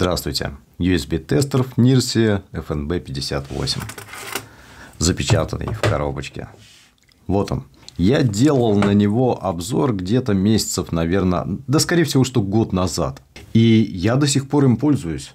Здравствуйте. USB-тестер в NIRSI FNB58. Запечатанный в коробочке. Вот он. Я делал на него обзор где-то месяцев, наверное, да скорее всего, что год назад. И я до сих пор им пользуюсь.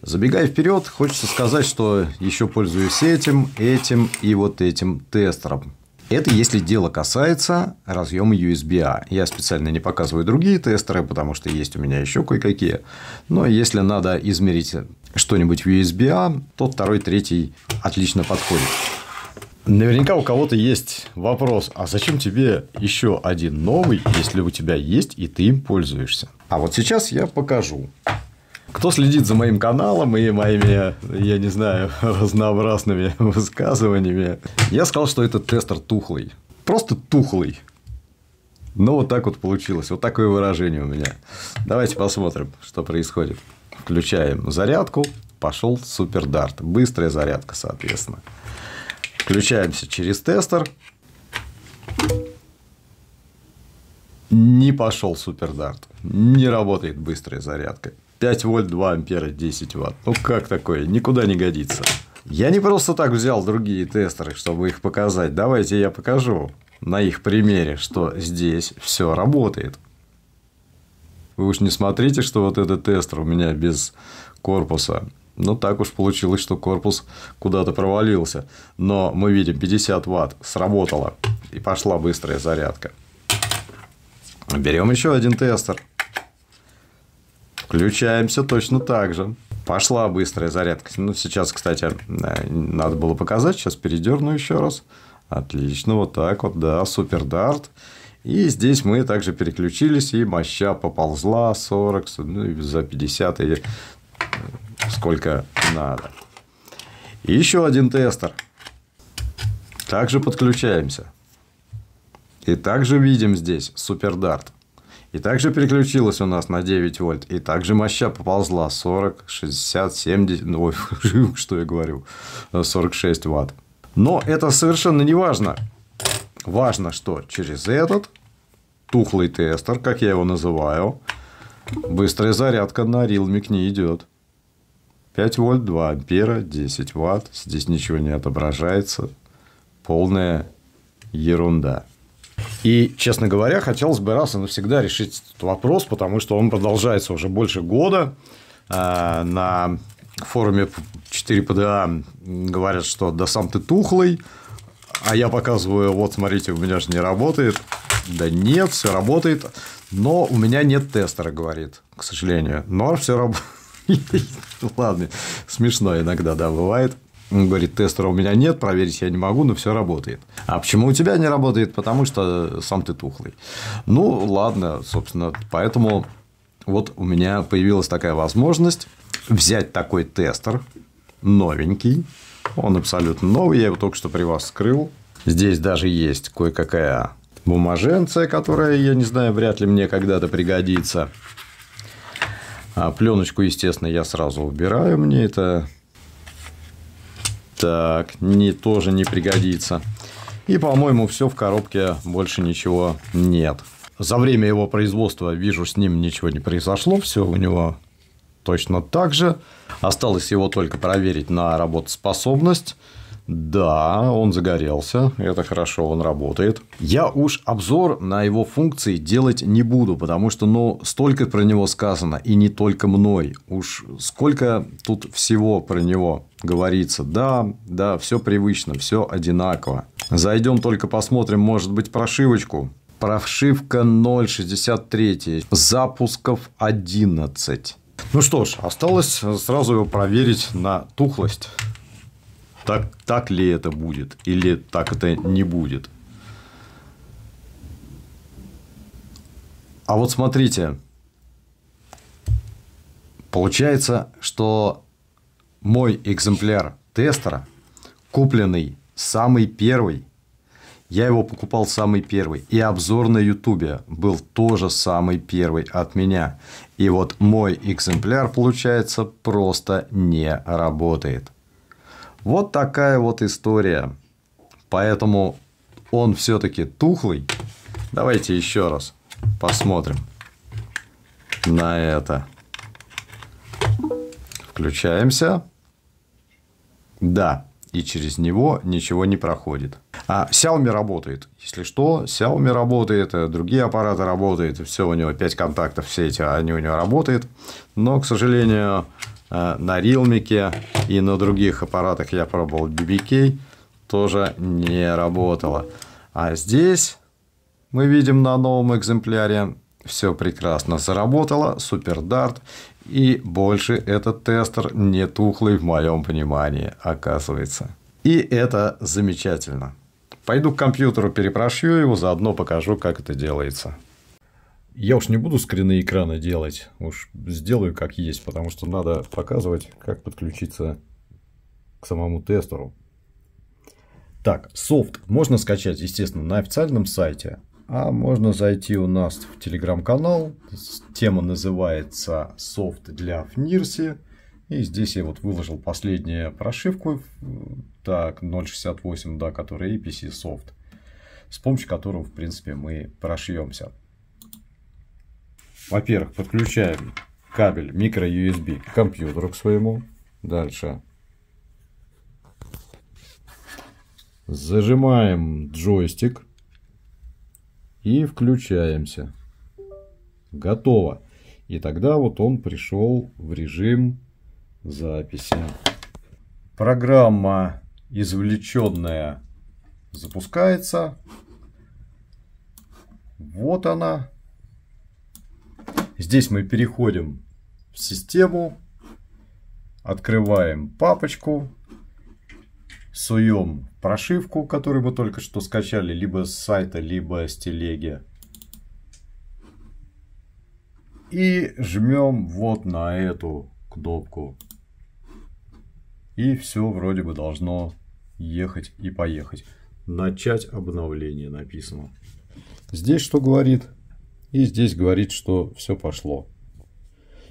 Забегая вперед, хочется сказать, что еще пользуюсь этим, этим и вот этим тестером. Это если дело касается разъема USB-A. Я специально не показываю другие тестеры, потому что есть у меня еще кое-какие. Но если надо измерить что-нибудь в USB-A, то второй, третий отлично подходит. Наверняка у кого-то есть вопрос, а зачем тебе еще один новый, если у тебя есть и ты им пользуешься? А вот сейчас я покажу. Кто следит за моим каналом и моими, я не знаю, разнообразными высказываниями, я сказал, что этот тестер тухлый. Просто тухлый. Ну, вот так вот получилось. Вот такое выражение у меня. Давайте посмотрим, что происходит. Включаем зарядку. Пошел супердарт. Быстрая зарядка, соответственно. Включаемся через тестер. Не пошел супердарт. Не работает быстрая зарядка. 5 вольт, 2 ампера, 10 ватт. Ну, как такое? Никуда не годится. Я не просто так взял другие тестеры, чтобы их показать. Давайте я покажу на их примере, что здесь все работает. Вы уж не смотрите, что вот этот тестер у меня без корпуса. Ну, так уж получилось, что корпус куда-то провалился. Но мы видим 50 ватт сработало. И пошла быстрая зарядка. Берем еще один тестер. Включаемся точно так же. Пошла быстрая зарядка. Ну, сейчас, кстати, э, надо было показать. Сейчас передерну еще раз. Отлично, вот так вот, да, супер дарт. И здесь мы также переключились, и моща поползла 40, ну, за 50 или сколько надо. И еще один тестер. Также подключаемся. И также видим здесь супердарт. И также переключилась у нас на 9 вольт. И также моща поползла 40, 60, 70, ну, что я говорю, 46 ватт. Но это совершенно не важно. Важно, что через этот тухлый тестер, как я его называю, быстрая зарядка на Realme не идет. 5 вольт, 2 ампера, 10 ватт. Здесь ничего не отображается. Полная ерунда. И, честно говоря, хотелось бы раз и навсегда решить этот вопрос, потому что он продолжается уже больше года. А, на форуме 4PDA а говорят, что да сам ты тухлый, а я показываю, вот смотрите, у меня же не работает. Да нет, все работает, но у меня нет тестера, говорит, к сожалению. Но все работает. Ладно, смешно иногда, да, бывает. Он говорит, тестера у меня нет, проверить я не могу, но все работает. А почему у тебя не работает? Потому что сам ты тухлый. Ну, ладно, собственно, поэтому вот у меня появилась такая возможность взять такой тестер, новенький, он абсолютно новый, я его только что при вас скрыл. Здесь даже есть кое-какая бумаженция, которая, я не знаю, вряд ли мне когда-то пригодится. А пленочку, естественно, я сразу убираю, мне это так, не, тоже не пригодится. И, по-моему, все в коробке, больше ничего нет. За время его производства, вижу, с ним ничего не произошло, все у него точно так же. Осталось его только проверить на работоспособность. Да, он загорелся, это хорошо, он работает. Я уж обзор на его функции делать не буду, потому что ну, столько про него сказано, и не только мной. Уж сколько тут всего про него говорится. Да, да, все привычно, все одинаково. Зайдем только посмотрим, может быть, прошивочку. Прошивка 0.63, запусков 11. Ну что ж, осталось сразу его проверить на тухлость так, так ли это будет или так это не будет. А вот смотрите, получается, что мой экземпляр тестера, купленный самый первый, я его покупал самый первый. И обзор на Ютубе был тоже самый первый от меня. И вот мой экземпляр, получается, просто не работает. Вот такая вот история. Поэтому он все-таки тухлый. Давайте еще раз посмотрим на это. Включаемся. Да, и через него ничего не проходит. А Xiaomi работает. Если что, Xiaomi работает, э, другие аппараты работают, все у него 5 контактов, все эти, а они у него работают. Но, к сожалению, Э, на Рилмике и на других аппаратах я пробовал BBK, тоже не работало. А здесь мы видим на новом экземпляре все прекрасно заработало, супер дарт, и больше этот тестер не тухлый в моем понимании, оказывается. И это замечательно. Пойду к компьютеру перепрошью его, заодно покажу, как это делается. Я уж не буду скрины экрана делать, уж сделаю как есть, потому что надо показывать, как подключиться к самому тестеру. Так, софт можно скачать, естественно, на официальном сайте, а можно зайти у нас в телеграм-канал. Тема называется «Софт для Фнирси». И здесь я вот выложил последнюю прошивку, так, 0.68, да, которая APC софт, с помощью которого, в принципе, мы прошьемся. Во-первых, подключаем кабель микро USB к компьютеру к своему. Дальше. Зажимаем джойстик и включаемся. Готово. И тогда вот он пришел в режим записи. Программа извлеченная запускается. Вот она. Здесь мы переходим в систему, открываем папочку, суем прошивку, которую мы только что скачали либо с сайта, либо с телеги. И жмем вот на эту кнопку. И все вроде бы должно ехать и поехать. Начать обновление написано. Здесь что говорит? и здесь говорит, что все пошло.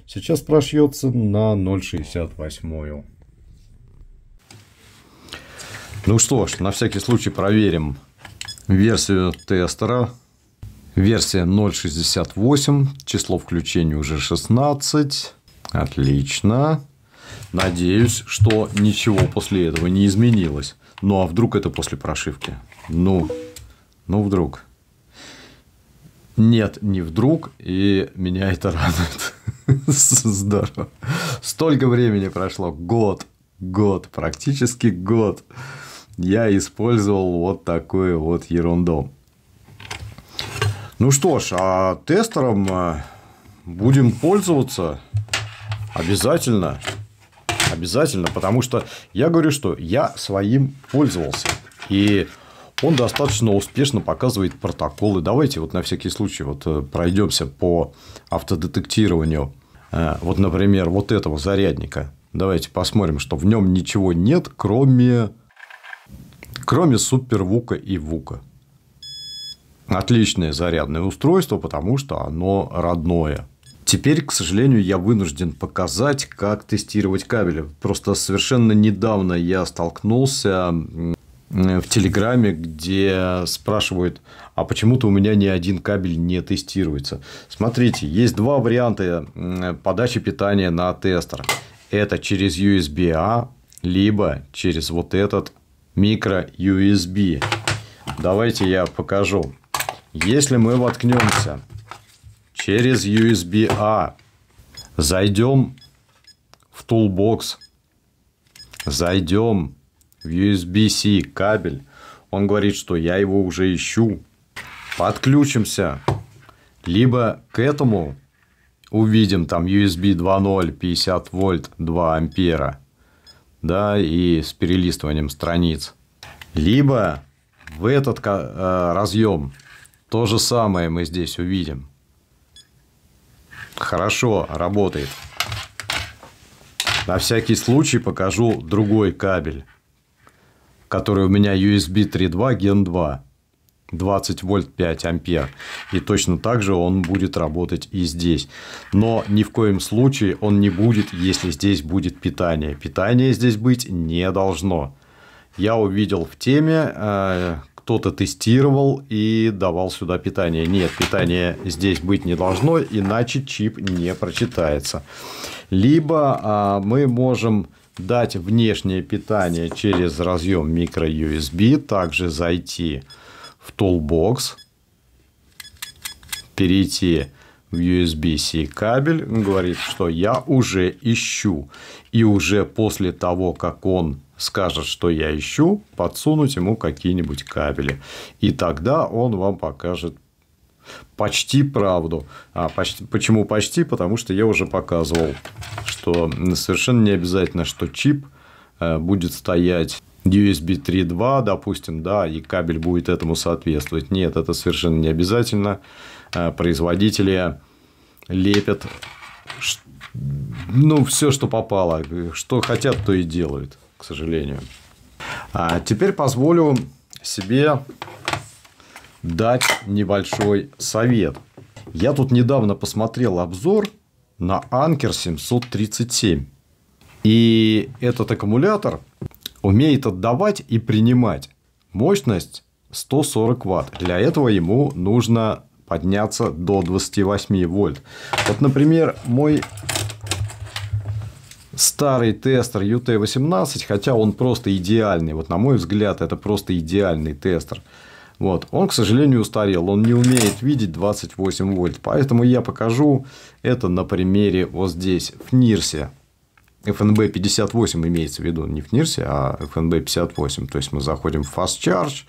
Сейчас прошьется на 0,68. Ну что ж, на всякий случай проверим версию тестера. Версия 0.68, число включения уже 16. Отлично. Надеюсь, что ничего после этого не изменилось. Ну, а вдруг это после прошивки? Ну, ну вдруг. Нет, не вдруг, и меня это радует. Здорово. Столько времени прошло, год, год, практически год. Я использовал вот такую вот ерунду. Ну что ж, а тестером э, будем пользоваться обязательно. Обязательно, потому что я говорю, что я своим пользовался. И он достаточно успешно показывает протоколы. Давайте вот на всякий случай вот э, пройдемся по автодетектированию. Э, вот, например, вот этого зарядника. Давайте посмотрим, что в нем ничего нет, кроме, кроме супервука и вука. Отличное зарядное устройство, потому что оно родное. Теперь, к сожалению, я вынужден показать, как тестировать кабели. Просто совершенно недавно я столкнулся Э, в Телеграме, где спрашивают, а почему-то у меня ни один кабель не тестируется. Смотрите, есть два варианта э, подачи питания на тестер. Это через USB-A, а, либо через вот этот микро USB. Давайте я покажу. Если мы воткнемся через USB-A, а, зайдем в Toolbox, зайдем USB-C кабель. Он говорит, что я его уже ищу. Подключимся. Либо к этому увидим там USB 2.0, 50 вольт, 2 ампера. Да, и с перелистыванием страниц. Либо в этот э, разъем то же самое мы здесь увидим. Хорошо, работает. На всякий случай покажу другой кабель который у меня USB 3.2 Gen 2. 20 вольт 5 ампер. И точно так же он будет работать и здесь. Но ни в коем случае он не будет, если здесь будет питание. Питание здесь быть не должно. Я увидел в теме, э, кто-то тестировал и давал сюда питание. Нет, питание здесь быть не должно, иначе чип не прочитается. Либо а, мы можем дать внешнее питание через разъем USB, также зайти в Toolbox, перейти в USB-C кабель, он говорит, что я уже ищу. И уже после того, как он скажет, что я ищу, подсунуть ему какие-нибудь кабели. И тогда он вам покажет почти правду. А почти, почему почти? Потому что я уже показывал, что совершенно не обязательно, что чип э, будет стоять USB 3.2, допустим, да, и кабель будет этому соответствовать. Нет, это совершенно не обязательно. Э, производители лепят ну, все, что попало. Что хотят, то и делают, к сожалению. А теперь позволю себе дать небольшой совет. Я тут недавно посмотрел обзор на анкер 737. И этот аккумулятор умеет отдавать и принимать мощность 140 Вт. Для этого ему нужно подняться до 28 вольт. Вот, например, мой старый тестер UT18, хотя он просто идеальный. Вот, на мой взгляд, это просто идеальный тестер. Вот. Он, к сожалению, устарел, он не умеет видеть 28 вольт, поэтому я покажу это на примере вот здесь, в Нирсе. FNB 58 имеется в виду, не в Нирсе, а FNB 58. То есть мы заходим в Fast Charge,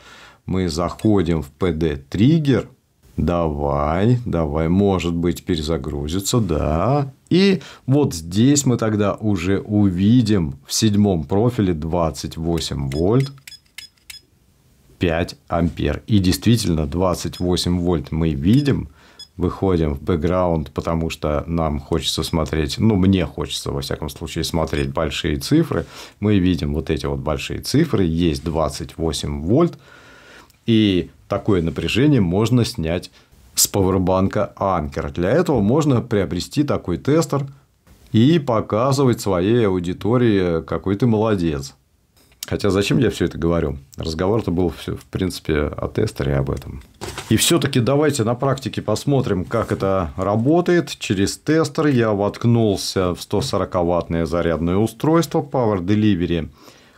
мы заходим в PD Trigger, давай, давай, может быть перезагрузится, да. И вот здесь мы тогда уже увидим в седьмом профиле 28 вольт, 5 ампер. И действительно 28 вольт мы видим, выходим в бэкграунд, потому что нам хочется смотреть, ну, мне хочется, во всяком случае, смотреть большие цифры. Мы видим вот эти вот большие цифры, есть 28 вольт, и такое напряжение можно снять с пауэрбанка Anker. Для этого можно приобрести такой тестер и показывать своей аудитории, какой ты молодец. Хотя зачем я все это говорю? Разговор-то был, все в принципе, о тестере об этом. И все-таки давайте на практике посмотрим, как это работает. Через тестер я воткнулся в 140-ваттное зарядное устройство Power Delivery.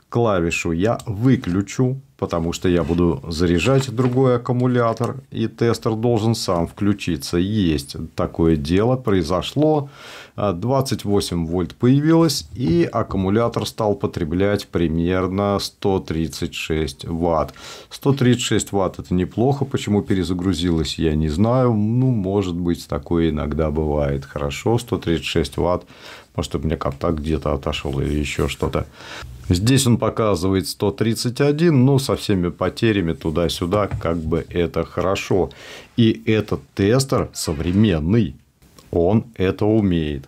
Клавишу я выключу, потому что я буду заряжать другой аккумулятор, и тестер должен сам включиться. Есть такое дело, произошло, 28 а, вольт появилось, и аккумулятор стал потреблять примерно 136 ватт. 136 ватт – это неплохо, почему перезагрузилось, я не знаю, ну, может быть, такое иногда бывает. Хорошо, 136 ватт может, мне как-то где-то отошел или еще что-то. Здесь он показывает 131, но ну, со всеми потерями туда-сюда, как бы это хорошо. И этот тестер современный, он это умеет.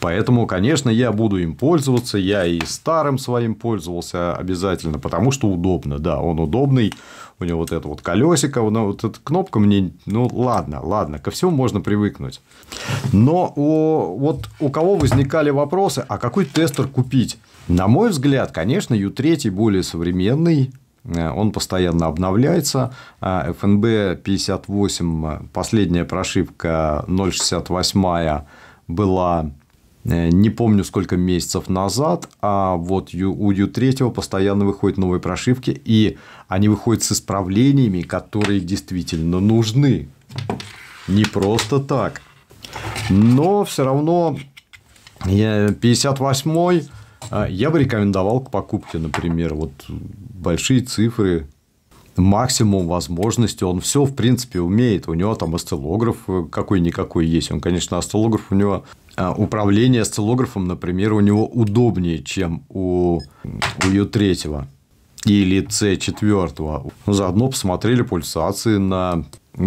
Поэтому, конечно, я буду им пользоваться. Я и старым своим пользовался обязательно, потому что удобно. Да, он удобный. У него вот это вот колесико, вот эта кнопка мне, ну ладно, ладно, ко всему можно привыкнуть. Но у, вот у кого возникали вопросы, а какой тестер купить? На мой взгляд, конечно, U3 более современный, э, он постоянно обновляется. А FNB 58, э, последняя прошивка 068 была Э, не помню сколько месяцев назад, а вот у U3 постоянно выходят новые прошивки, и они выходят с исправлениями, которые действительно нужны. Не просто так. Но все равно 58 э, я бы рекомендовал к покупке, например, вот большие цифры максимум возможностей, он все, в принципе, умеет. У него там осциллограф э, какой-никакой есть. Он, конечно, осциллограф у него а, управление осциллографом, например, у него удобнее, чем у, у U3 или C4. Ну, заодно посмотрели пульсации на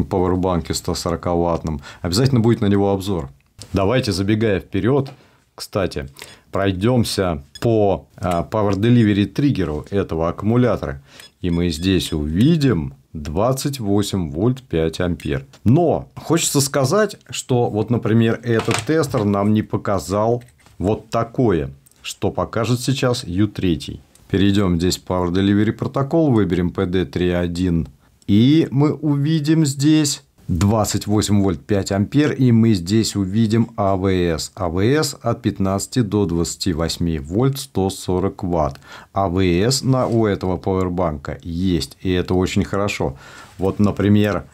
пауэрбанке 140 ваттном. Обязательно будет на него обзор. Давайте, забегая вперед, кстати, пройдемся по Power а, Delivery триггеру этого аккумулятора. И мы здесь увидим 28 вольт 5 ампер. Но хочется сказать, что вот, например, этот тестер нам не показал вот такое, что покажет сейчас U3. Перейдем здесь в Power Delivery протокол, выберем PD3.1. И мы увидим здесь 28 вольт 5 ампер, и мы здесь увидим АВС. АВС от 15 до 28 вольт 140 ватт. АВС на, у этого пауэрбанка есть, и это очень хорошо. Вот, например,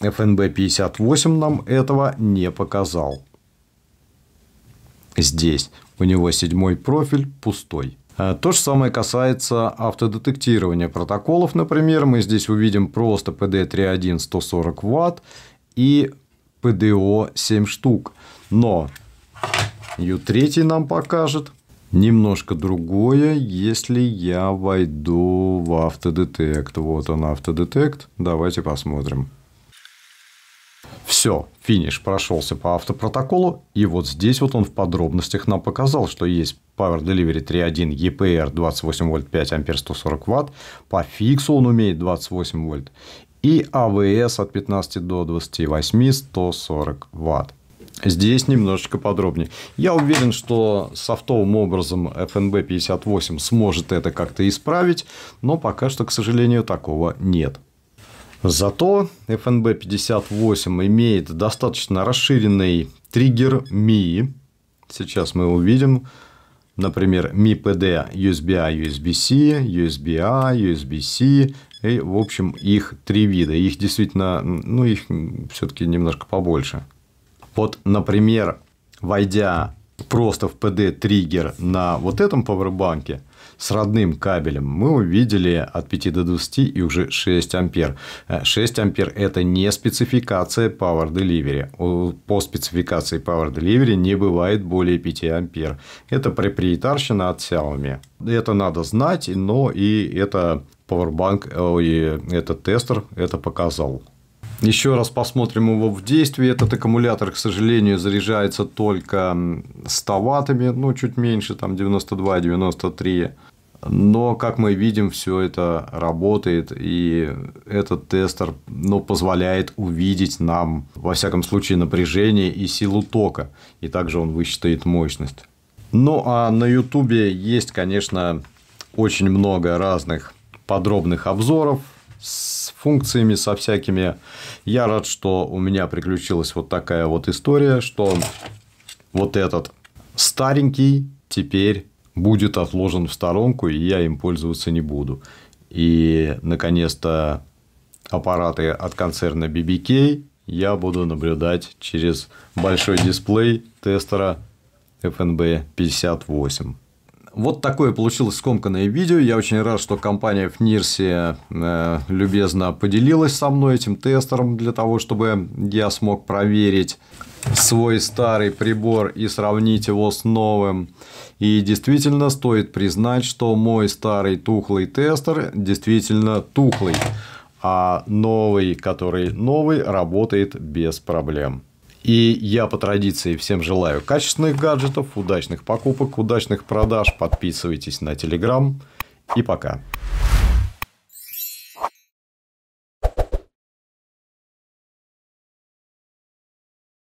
FNB58 нам этого не показал. Здесь у него седьмой профиль пустой. Э, то же самое касается автодетектирования протоколов, например. Мы здесь увидим просто PD3.1 140 Вт и PDO 7 штук. Но U3 нам покажет немножко другое, если я войду в автодетект. Вот он автодетект. Давайте посмотрим. Все, финиш прошелся по автопротоколу, и вот здесь вот он в подробностях нам показал, что есть Power Delivery 3.1 EPR 28 вольт 5 ампер 140 ватт, по фиксу он умеет 28 вольт, и АВС от 15 до 28 140 ватт. Здесь немножечко подробнее. Я уверен, что софтовым образом FNB 58 сможет это как-то исправить, но пока что, к сожалению, такого нет. Зато FNB58 имеет достаточно расширенный триггер Mi. Сейчас мы увидим, например, MIPD USB-A, USB-C, USB-A, USB-C, и, в общем, их три вида. Их действительно, ну, их все-таки немножко побольше. Вот, например, войдя просто в PD триггер на вот этом пауэрбанке, с родным кабелем, мы увидели от 5 до 20 и уже 6 ампер. 6 э, ампер – это не спецификация Power Delivery. По спецификации Power Delivery не бывает более 5 ампер. Это проприетарщина от Xiaomi. Это надо знать, но и это Powerbank, э, и этот тестер это показал. Еще раз посмотрим его в действии. Этот аккумулятор, к сожалению, заряжается только 100 ваттами, ну, чуть меньше, там 92-93 но, как мы видим, все это работает, и этот тестер ну, позволяет увидеть нам, во всяком случае, напряжение и силу тока, и также он высчитает мощность. Ну, а на YouTube есть, конечно, очень много разных подробных обзоров с функциями, со всякими. Я рад, что у меня приключилась вот такая вот история, что вот этот старенький теперь будет отложен в сторонку, и я им пользоваться не буду. И, наконец-то, аппараты от концерна BBK я буду наблюдать через большой дисплей тестера FNB58. Вот такое получилось скомканное видео. Я очень рад, что компания FNIRSI э, любезно поделилась со мной этим тестером для того, чтобы я смог проверить свой старый прибор и сравнить его с новым. И действительно стоит признать, что мой старый тухлый тестер действительно тухлый, а новый, который новый, работает без проблем. И я по традиции всем желаю качественных гаджетов, удачных покупок, удачных продаж. Подписывайтесь на Телеграм и пока.